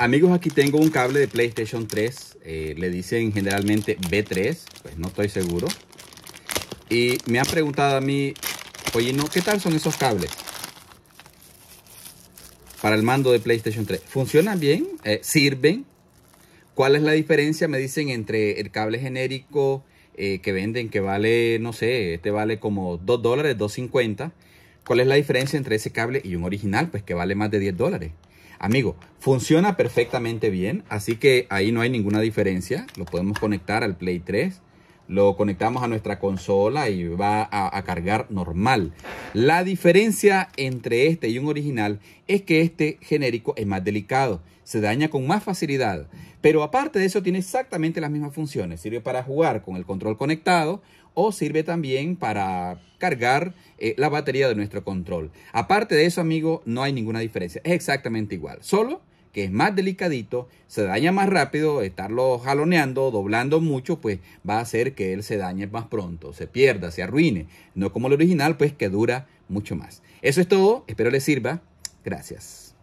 Amigos, aquí tengo un cable de PlayStation 3. Eh, le dicen generalmente B3, pues no estoy seguro. Y me han preguntado a mí, oye, no, ¿qué tal son esos cables? Para el mando de PlayStation 3. ¿Funcionan bien? Eh, ¿Sirven? ¿Cuál es la diferencia? Me dicen entre el cable genérico eh, que venden, que vale, no sé, este vale como 2 dólares, 2.50. ¿Cuál es la diferencia entre ese cable y un original? Pues que vale más de 10 dólares. Amigo, funciona perfectamente bien, así que ahí no hay ninguna diferencia. Lo podemos conectar al Play 3 lo conectamos a nuestra consola y va a, cargar normal. La diferencia entre este y un original es que este genérico es más delicado, se daña con más facilidad. Pero aparte de eso tiene exactamente las mismas funciones. Sirve para jugar con el control conectado o sirve también para cargar eh, la batería de nuestro control. Aparte de eso, amigo, no hay ninguna diferencia. Es exactamente igual. Solo que es más delicadito, se daña más rápido, estarlo jaloneando, doblando mucho, pues va a hacer que él se dañe más pronto, se pierda, se arruine. No como el original, pues que dura mucho más. Eso es todo, espero les sirva. Gracias.